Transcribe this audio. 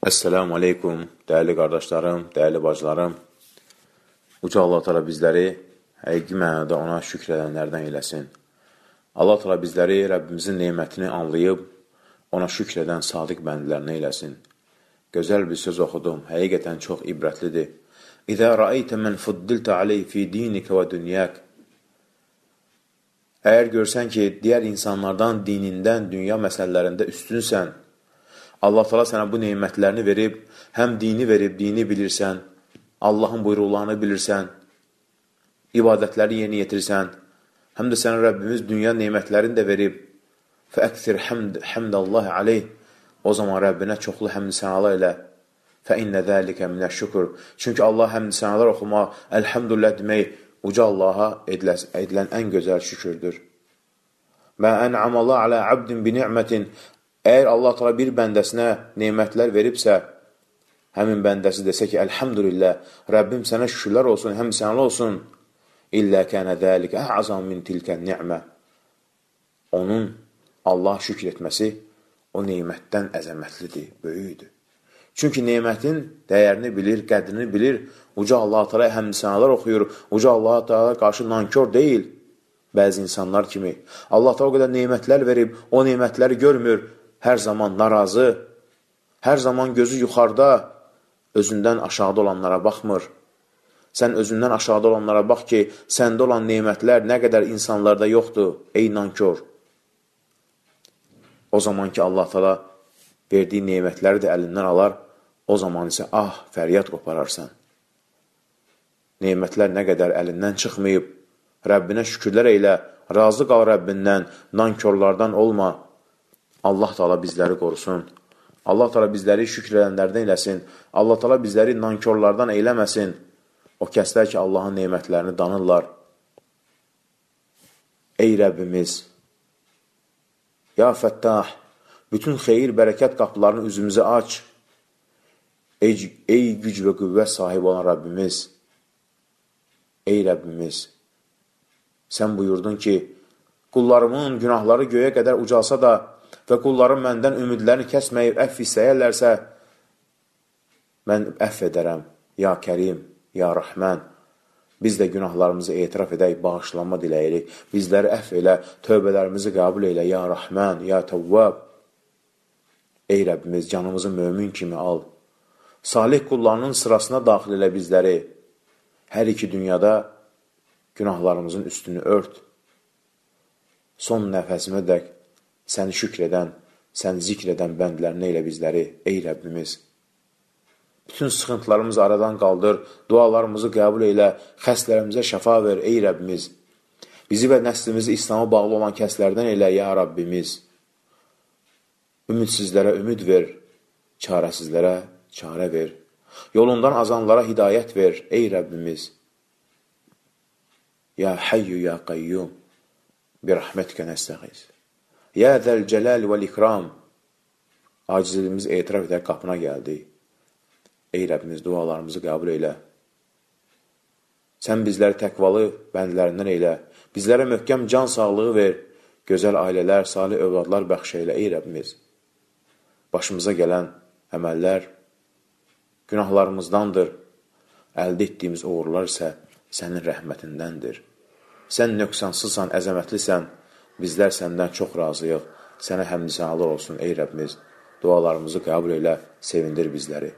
Əssəlamu aleykum, dəyəli qardaşlarım, dəyəli bacılarım. Uca Allah tala bizləri həqiqi mənada ona şükr edənlərdən eləsin. Allah tala bizləri Rəbbimizin neymətini anlayıb, ona şükr edən sadiq bəndlərinə eləsin. Gözəl bir söz oxudum, həqiqətən çox ibrətlidir. İzə rəəytə mən fuddilte aley fi dinikə və dünyək. Əgər görsən ki, digər insanlardan dinindən, dünya məsələlərində üstünsən, Allah təala sənə bu nemətlərini verib, həm dini verib, dini bilirsən, Allahın buyruqlarını bilirsən, ibadətləri yerinə yetirsən, həm də sənə Rəbbimiz dünya nemətlərini də verib. Fəəksir həmd həmdallahi alayh. O zaman Rəbbinə çoxlu həmd sənalar elə. Fə innə zəlikə minəşşükür. Çünki Allah həmd sənalar oxumaq, elhamdülillah demək uca Allaha edilən, edilən ən gözəl şükürdür. Mə ənəmə Allah alə abdin bi ni'mətin Əgər Allah təala bir bəndəsinə nemətlər veribsə, həmin bəndəsi desə ki, elhamdülillah, Rəbbim sənə şükürlər olsun, həm sənə olsun. İllə kənə zəlik əzam min tilkə ni'mə. Onun Allah şükür etməsi o nemətdən əzəmətlidir, böyükdür. Çünki nemətin dəyərini bilir, qədrini bilir. Uca Allah təala həmsənalar oxuyur. Uca Allah təala qarşı nankor deyil. Bəzi insanlar kimi Allah təala o qədər nemətlər verib, o nemətləri görmür hər zaman narazı, hər zaman gözü yuxarıda, özündən aşağıda olanlara baxmır. Sən özündən aşağıda olanlara bax ki, səndə olan neymətlər nə qədər insanlarda yoxdur, ey nankör. O zaman ki, Allah tala verdiyi neymətləri də əlindən alar, o zaman isə ah, fəryad qopararsan. Neymətlər nə qədər əlindən çıxmayıb, Rəbbinə şükürlər elə, razı qal Rəbbindən, nankörlardan olma.'' Allah Taala bizləri qorusun. Allah Taala bizləri şükrədənlərdən eləsin. Allah Taala bizləri nankorlardan eyləməsin. O kəslər ki, Allahın nemətlərini danırlar. Ey Rəbbimiz, Ya Fəttah, bütün xeyir, bərəkət qapılarını üzümüzə aç. Ey, ey güc və qüvvət sahibi olan Rəbbimiz, Ey Rəbbimiz, sən buyurdun ki, qullarımın günahları göyə qədər ucalsa da, və qullarım məndən ümidlərini kəsməyib əff istəyərlərsə, mən əff edərəm, ya kərim, ya rəhmən. Biz də günahlarımızı etiraf edək, bağışlanma diləyirik. Bizləri əff elə, tövbələrimizi qəbul elə, ya rəhmən, ya təvvəb. Ey Rəbbimiz, canımızı mömin kimi al. Salih qullarının sırasına daxil elə bizləri. Hər iki dünyada günahlarımızın üstünü ört. Son nəfəsimə dək səni şükr edən, səni zikr edən bəndlərinə elə bizləri, ey Rəbbimiz. Bütün sıxıntılarımızı aradan qaldır, dualarımızı qəbul elə, xəstələrimizə şəfa ver, ey Rəbbimiz. Bizi və nəslimizi İslama bağlı olan kəslərdən elə, ya Rəbbimiz. Ümidsizlərə ümid ver, çarəsizlərə çarə ver. Yolundan azanlara hidayət ver, ey Rəbbimiz. Ya Hayyu, ya Qayyum, bir rəhmətkə nəstəğiz. Yə zəl cələl vəl ikram. Acizliyimiz etiraf edərək qapına gəldik. Ey Rəbbimiz, dualarımızı qəbul elə. Sən bizləri təqvalı bəndlərindən elə. Bizlərə möhkəm can sağlığı ver. Gözəl ailələr, salih övladlar bəxş elə, ey Rəbbimiz. Başımıza gələn əməllər günahlarımızdandır. Əldə etdiyimiz uğurlar isə sənin rəhmətindəndir. Sən nöqsansızsan, əzəmətlisən bizlər səndən çox razıyıq, sənə həmd-sənalar olsun, ey Rəbbimiz, dualarımızı qəbul elə, sevindir bizləri.